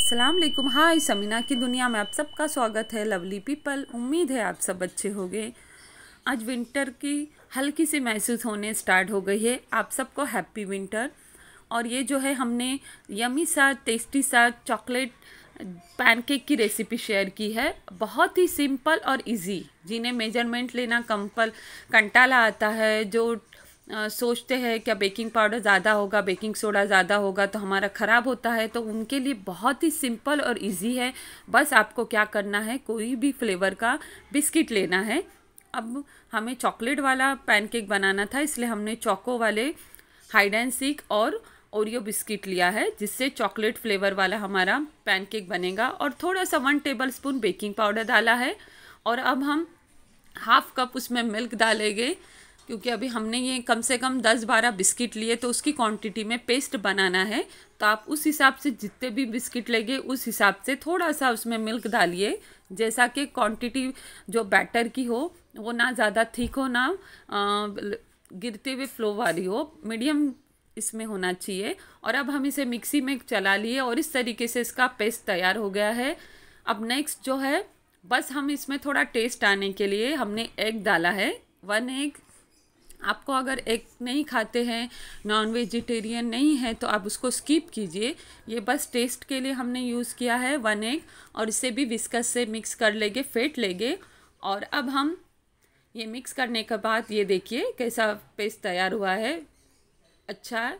अस्सलाम वालेकुम हाय समीना की दुनिया में आप सबका स्वागत है लवली पीपल उम्मीद है आप सब अच्छे होंगे आज विंटर की हल्की सी महसूस होने स्टार्ट हो गई है आप सबको हैप्पी विंटर और ये जो है हमने यमी सा टेस्टी सा चॉकलेट पैनकेक की रेसिपी शेयर की है बहुत ही सिंपल और इजी जिन्हें मेजरमेंट लेना कंपल कंटाला आता है जो सोचते हैं क्या बेकिंग पाउडर ज़्यादा होगा बेकिंग सोडा ज़्यादा होगा तो हमारा ख़राब होता है तो उनके लिए बहुत ही सिंपल और इजी है बस आपको क्या करना है कोई भी फ्लेवर का बिस्किट लेना है अब हमें चॉकलेट वाला पैनकेक बनाना था इसलिए हमने चौको वाले हाइड एंड सीक और ओरियो बिस्किट लिया है जिससे चॉकलेट फ्लेवर वाला हमारा पैनकेक बनेगा और थोड़ा सा one tablespoon baking powder डाला है और अब हम हाफ कप उसमें मिल्क डालेंगे क्योंकि अभी हमने ये कम से कम दस बारह बिस्किट लिए तो उसकी क्वांटिटी में पेस्ट बनाना है तो आप उस हिसाब से जितने भी बिस्किट लेंगे उस हिसाब से थोड़ा सा उसमें मिल्क डालिए जैसा कि क्वांटिटी जो बैटर की हो वो ना ज़्यादा थीक हो ना गिरते हुए फ्लो वाली हो मीडियम इसमें होना चाहिए और अब हम इसे मिक्सी में चला लिए और इस तरीके से इसका पेस्ट तैयार हो गया है अब नेक्स्ट जो है बस हम इसमें थोड़ा टेस्ट आने के लिए हमने एग डाला है वन एग आपको अगर एग नहीं खाते हैं नॉन वेजिटेरियन नहीं है तो आप उसको स्किप कीजिए ये बस टेस्ट के लिए हमने यूज़ किया है वन एग और इसे भी विस्कस से मिक्स कर लेंगे फेंट लेंगे और अब हम ये मिक्स करने के बाद ये देखिए कैसा पेस्ट तैयार हुआ है अच्छा है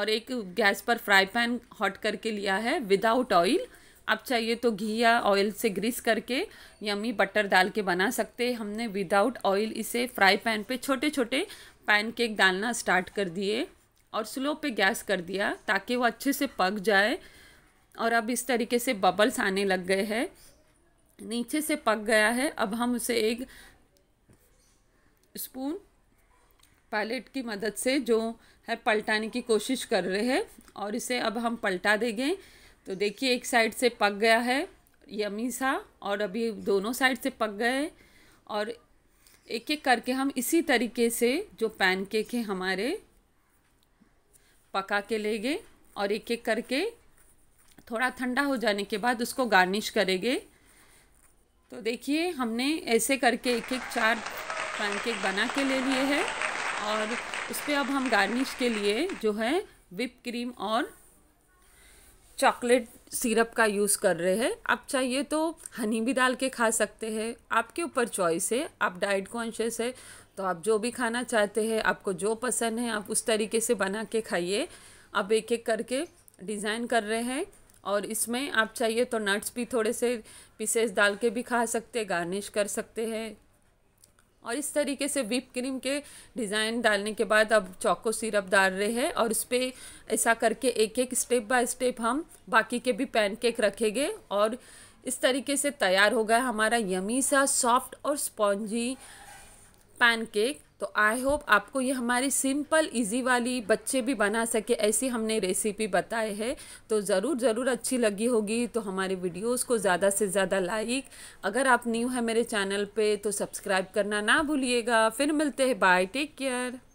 और एक गैस पर फ्राई पैन हॉट करके लिया है विदाउट ऑयल आप चाहिए तो घी या ऑयल से ग्रीस करके यमी बटर डाल के बना सकते हमने विदाउट ऑयल इसे फ्राई पैन पे छोटे छोटे पैन केक डालना स्टार्ट कर दिए और स्लो पे गैस कर दिया ताकि वो अच्छे से पक जाए और अब इस तरीके से बबल्स आने लग गए हैं नीचे से पक गया है अब हम उसे एक स्पून पैलेट की मदद से जो है पलटाने की कोशिश कर रहे हैं और इसे अब हम पलटा देंगे तो देखिए एक साइड से पक गया है यमी सा और अभी दोनों साइड से पक गए और एक एक करके हम इसी तरीके से जो पैनकेक है हमारे पका के लेंगे और एक एक करके थोड़ा ठंडा हो जाने के बाद उसको गार्निश करेंगे तो देखिए हमने ऐसे करके एक एक चार पैनकेक बना के ले लिए हैं और उस पर अब हम गार्निश के लिए जो है विप क्रीम और चॉकलेट सिरप का यूज़ कर रहे हैं आप चाहिए तो हनी भी डाल के खा सकते हैं आपके ऊपर चॉइस है आप डाइट कॉन्शियस है तो आप जो भी खाना चाहते हैं आपको जो पसंद है आप उस तरीके से बना के खाइए आप एक एक करके डिज़ाइन कर रहे हैं और इसमें आप चाहिए तो नट्स भी थोड़े से पीसेस डाल के भी खा सकते गार्निश कर सकते हैं और इस तरीके से विप क्रीम के डिज़ाइन डालने के बाद अब चौको सिरप डाल रहे हैं और इस पर ऐसा करके एक एक स्टेप बाय स्टेप हम बाकी के भी पैनकेक रखेंगे और इस तरीके से तैयार होगा हमारा यमी सा सॉफ्ट और स्पॉन्जी पैनकेक तो आई होप आपको ये हमारी सिंपल इजी वाली बच्चे भी बना सके ऐसी हमने रेसिपी बताए है तो ज़रूर ज़रूर अच्छी लगी होगी तो हमारे वीडियोस को ज़्यादा से ज़्यादा लाइक अगर आप न्यू है मेरे चैनल पे तो सब्सक्राइब करना ना भूलिएगा फिर मिलते हैं बाय टेक केयर